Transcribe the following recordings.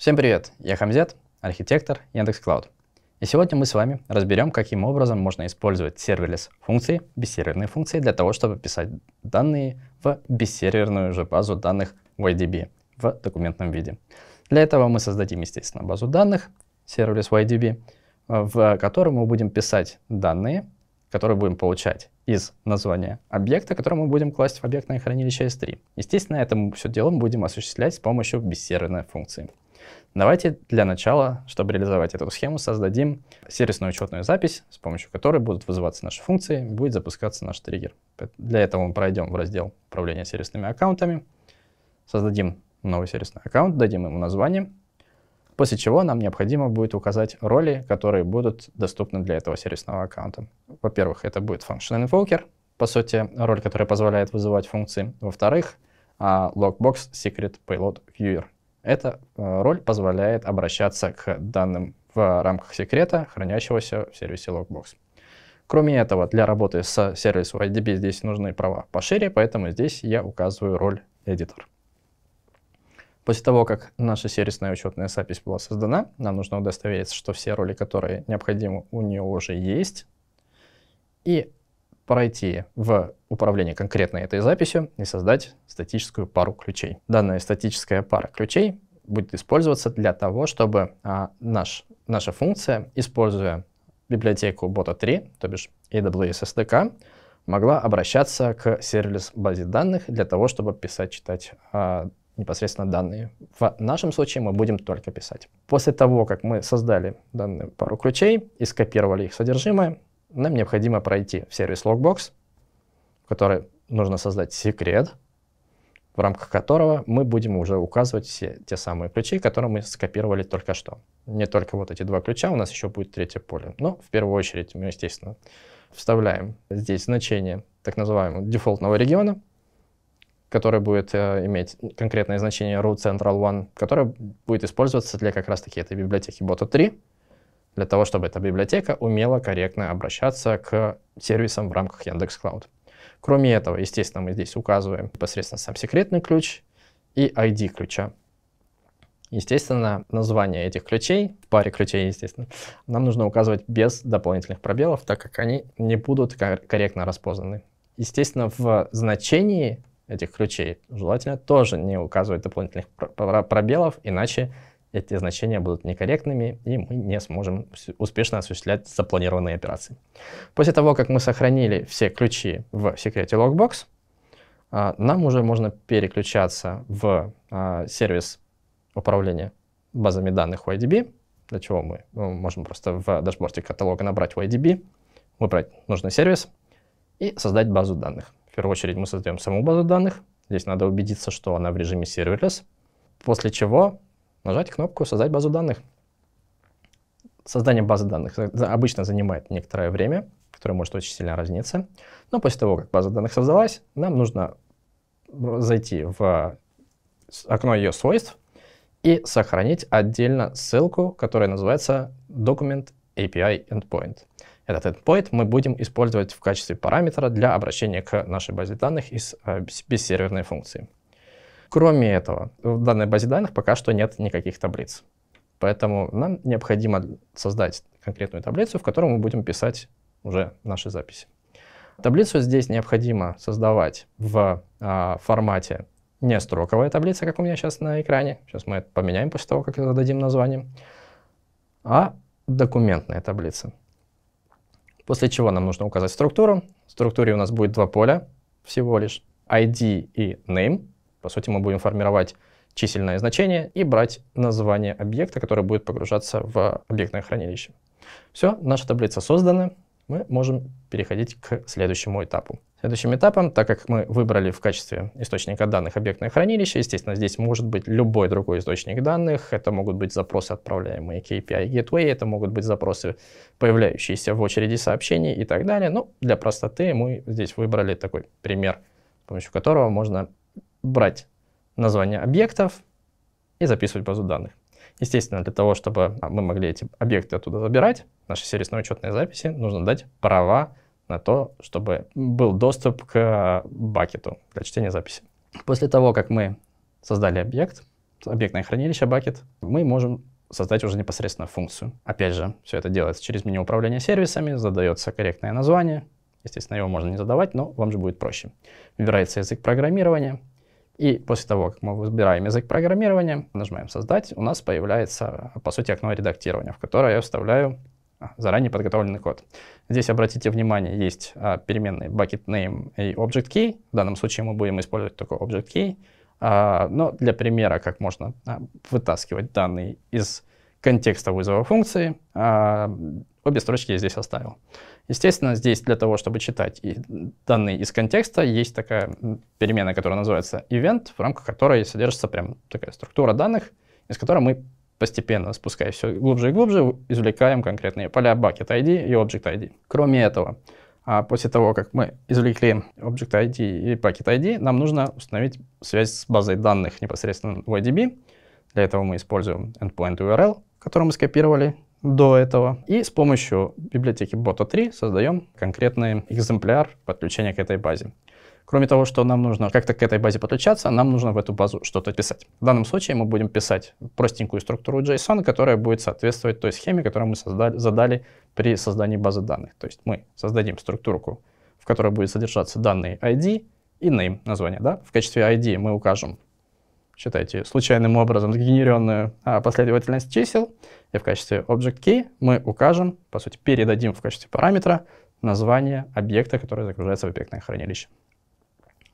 Всем привет! Я Хамзет, архитектор Яндекс.Клауд. И сегодня мы с вами разберем, каким образом можно использовать серверлес функции, бессерверные функции, для того, чтобы писать данные в бессерверную же базу данных YDB в документном виде. Для этого мы создадим, естественно, базу данных серверлес YDB, в которой мы будем писать данные, которые будем получать из названия объекта, который мы будем класть в объектное хранилище S3. Естественно, это мы все дело будем осуществлять с помощью бессерверной функции. Давайте для начала, чтобы реализовать эту схему, создадим сервисную учетную запись, с помощью которой будут вызываться наши функции, будет запускаться наш триггер. Для этого мы пройдем в раздел управления сервисными аккаунтами, создадим новый сервисный аккаунт, дадим ему название, после чего нам необходимо будет указать роли, которые будут доступны для этого сервисного аккаунта. Во-первых, это будет Function Invoker, по сути, роль, которая позволяет вызывать функции. Во-вторых, а, Logbox Secret Payload Viewer — эта э, роль позволяет обращаться к данным в рамках секрета, хранящегося в сервисе Logbox. Кроме этого, для работы с сервисом IDB здесь нужны права пошире, поэтому здесь я указываю роль editor. После того, как наша сервисная учетная запись была создана, нам нужно удостовериться, что все роли, которые необходимы, у нее уже есть. И пройти в управление конкретно этой записью и создать статическую пару ключей. Данная статическая пара ключей будет использоваться для того, чтобы а, наш, наша функция, используя библиотеку Boto 3, то бишь AWS SDK, могла обращаться к сервис базе данных для того, чтобы писать, читать а, непосредственно данные. В нашем случае мы будем только писать. После того, как мы создали данную пару ключей и скопировали их содержимое, нам необходимо пройти в сервис Logbox, в который нужно создать секрет, в рамках которого мы будем уже указывать все те самые ключи, которые мы скопировали только что. Не только вот эти два ключа, у нас еще будет третье поле. Но в первую очередь мы, естественно, вставляем здесь значение так называемого дефолтного региона, который будет э, иметь конкретное значение root central one, которое будет использоваться для как раз-таки этой библиотеки бота 3, для того, чтобы эта библиотека умела корректно обращаться к сервисам в рамках Яндекс Клауд. Кроме этого, естественно, мы здесь указываем непосредственно сам секретный ключ и ID ключа. Естественно, название этих ключей, в паре ключей, естественно, нам нужно указывать без дополнительных пробелов, так как они не будут корректно распознаны. Естественно, в значении этих ключей желательно тоже не указывать дополнительных пробелов, иначе эти значения будут некорректными, и мы не сможем успешно осуществлять запланированные операции. После того, как мы сохранили все ключи в секрете Lockbox, а, нам уже можно переключаться в а, сервис управления базами данных YDB, для чего мы ну, можем просто в дашборде каталога набрать YDB, выбрать нужный сервис и создать базу данных. В первую очередь мы создаем саму базу данных. Здесь надо убедиться, что она в режиме serverless, после чего нажать кнопку «Создать базу данных». Создание базы данных обычно занимает некоторое время, которое может очень сильно разниться. Но после того, как база данных создалась, нам нужно зайти в а, окно ее свойств и сохранить отдельно ссылку, которая называется «Document API Endpoint». Этот endpoint мы будем использовать в качестве параметра для обращения к нашей базе данных из а, бессерверной функции. Кроме этого, в данной базе данных пока что нет никаких таблиц. Поэтому нам необходимо создать конкретную таблицу, в которой мы будем писать уже наши записи. Таблицу здесь необходимо создавать в а, формате не строковая таблица, как у меня сейчас на экране. Сейчас мы это поменяем после того, как зададим название. А документная таблица. После чего нам нужно указать структуру. В структуре у нас будет два поля всего лишь. ID и name. По сути, мы будем формировать чисельное значение и брать название объекта, который будет погружаться в объектное хранилище. Все, наша таблица создана, мы можем переходить к следующему этапу. Следующим этапом, так как мы выбрали в качестве источника данных объектное хранилище, естественно, здесь может быть любой другой источник данных. Это могут быть запросы, отправляемые KPI Gateway, это могут быть запросы, появляющиеся в очереди сообщений и так далее. Но ну, для простоты мы здесь выбрали такой пример, с помощью которого можно брать названия объектов и записывать базу данных. Естественно, для того, чтобы а, мы могли эти объекты оттуда забирать, наши сервисные учетные записи, нужно дать права на то, чтобы был доступ к бакету для чтения записи. После того, как мы создали объект, объектное хранилище бакет, мы можем создать уже непосредственно функцию. Опять же, все это делается через меню управления сервисами, задается корректное название. Естественно, его можно не задавать, но вам же будет проще. Выбирается язык программирования, и после того, как мы выбираем язык программирования, нажимаем «Создать», у нас появляется, по сути, окно редактирования, в которое я вставляю а, заранее подготовленный код. Здесь, обратите внимание, есть а, переменные bucket name и object key. В данном случае мы будем использовать только object key. А, но для примера, как можно а, вытаскивать данные из контекста вызова функции, а, Обе строчки я здесь оставил. Естественно, здесь для того, чтобы читать и данные из контекста, есть такая переменная, которая называется event, в рамках которой содержится прям такая структура данных, из которой мы постепенно, спускаясь все глубже и глубже, извлекаем конкретные поля bucket ID и object ID. Кроме этого, а после того, как мы извлекли object ID и bucket ID, нам нужно установить связь с базой данных непосредственно в IDB. Для этого мы используем endpoint URL, который мы скопировали до этого. И с помощью библиотеки Boto 3 создаем конкретный экземпляр подключения к этой базе. Кроме того, что нам нужно как-то к этой базе подключаться, нам нужно в эту базу что-то писать. В данном случае мы будем писать простенькую структуру JSON, которая будет соответствовать той схеме, которую мы создали, задали при создании базы данных. То есть мы создадим структуру, в которой будет содержаться данные ID и name название. Да? В качестве ID мы укажем считайте, случайным образом сгенеренную а, последовательность чисел, и в качестве object key мы укажем, по сути, передадим в качестве параметра название объекта, который загружается в объектное хранилище.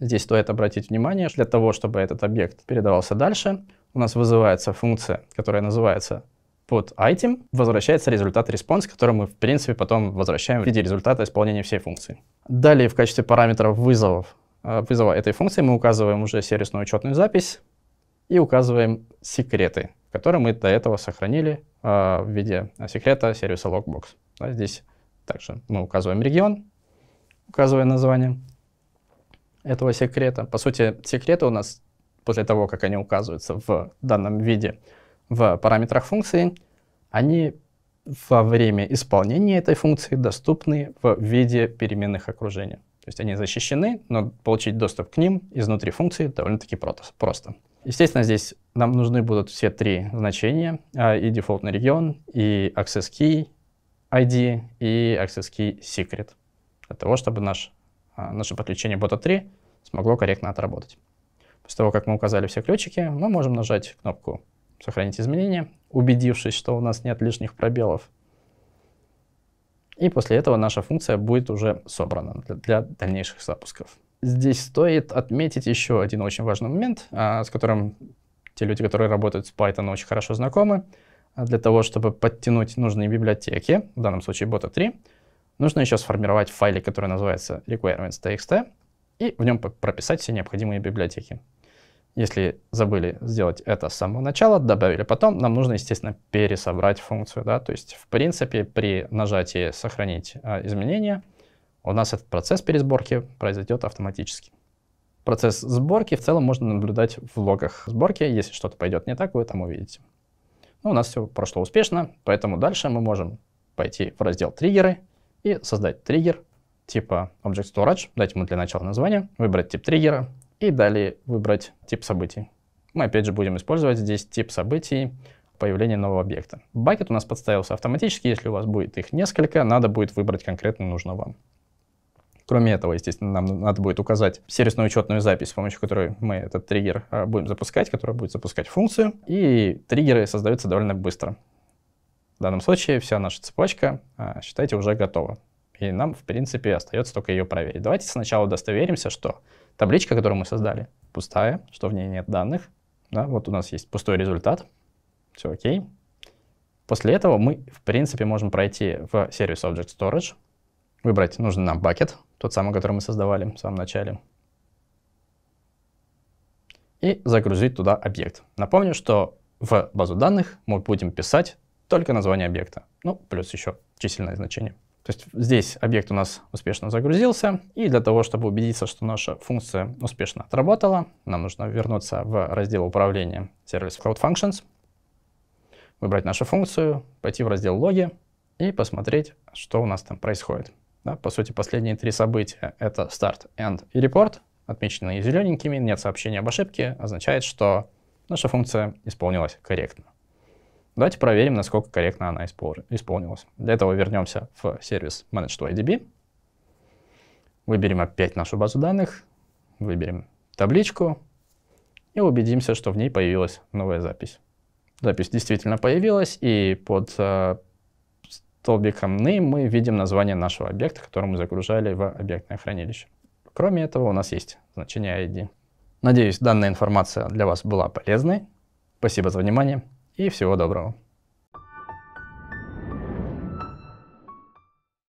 Здесь стоит обратить внимание, что для того, чтобы этот объект передавался дальше, у нас вызывается функция, которая называется под item, возвращается результат response, который мы, в принципе, потом возвращаем в виде результата исполнения всей функции. Далее в качестве параметров вызовов, а, вызова этой функции мы указываем уже сервисную учетную запись, и указываем секреты, которые мы до этого сохранили а, в виде секрета сервиса Logbox. здесь также мы указываем регион, указывая название этого секрета. По сути, секреты у нас после того, как они указываются в данном виде в параметрах функции, они во время исполнения этой функции доступны в виде переменных окружения. То есть они защищены, но получить доступ к ним изнутри функции довольно-таки просто. Естественно, здесь нам нужны будут все три значения, а, и дефолтный регион, и access key ID, и access key secret, для того, чтобы наш, а, наше подключение бота 3 смогло корректно отработать. После того, как мы указали все ключики, мы можем нажать кнопку «Сохранить изменения», убедившись, что у нас нет лишних пробелов. И после этого наша функция будет уже собрана для, для дальнейших запусков. Здесь стоит отметить еще один очень важный момент, а, с которым те люди, которые работают с Python, очень хорошо знакомы. А для того, чтобы подтянуть нужные библиотеки, в данном случае бота 3, нужно еще сформировать файлик, который называется requirements.txt, и в нем прописать все необходимые библиотеки. Если забыли сделать это с самого начала, добавили потом, нам нужно, естественно, пересобрать функцию. Да? То есть, в принципе, при нажатии «Сохранить э, изменения» У нас этот процесс пересборки произойдет автоматически. Процесс сборки в целом можно наблюдать в логах сборки. Если что-то пойдет не так, вы там увидите. Ну, у нас все прошло успешно, поэтому дальше мы можем пойти в раздел «Триггеры» и создать триггер типа Object Storage, дать ему для начала название, выбрать тип триггера и далее выбрать тип событий. Мы опять же будем использовать здесь тип событий появления нового объекта. Бакет у нас подставился автоматически, если у вас будет их несколько, надо будет выбрать конкретно нужного вам. Кроме этого, естественно, нам надо будет указать сервисную учетную запись, с помощью которой мы этот триггер а, будем запускать, которая будет запускать функцию, и триггеры создаются довольно быстро. В данном случае вся наша цепочка, а, считайте, уже готова. И нам, в принципе, остается только ее проверить. Давайте сначала удостоверимся, что табличка, которую мы создали, пустая, что в ней нет данных. Да, вот у нас есть пустой результат. Все окей. После этого мы, в принципе, можем пройти в сервис Object Storage, Выбрать нужно нам бакет, тот самый, который мы создавали в самом начале. И загрузить туда объект. Напомню, что в базу данных мы будем писать только название объекта, ну, плюс еще численное значение. То есть здесь объект у нас успешно загрузился, и для того, чтобы убедиться, что наша функция успешно отработала, нам нужно вернуться в раздел управления сервис Cloud Functions, выбрать нашу функцию, пойти в раздел логи и посмотреть, что у нас там происходит. Да, по сути, последние три события — это start, end и report, отмеченные зелененькими, нет сообщения об ошибке, означает, что наша функция исполнилась корректно. Давайте проверим, насколько корректно она исполнилась. Для этого вернемся в сервис Managed.ydb, выберем опять нашу базу данных, выберем табличку и убедимся, что в ней появилась новая запись. Запись действительно появилась, и под э, столбиком name мы видим название нашего объекта, который мы загружали в объектное хранилище. Кроме этого, у нас есть значение ID. Надеюсь, данная информация для вас была полезной. Спасибо за внимание и всего доброго.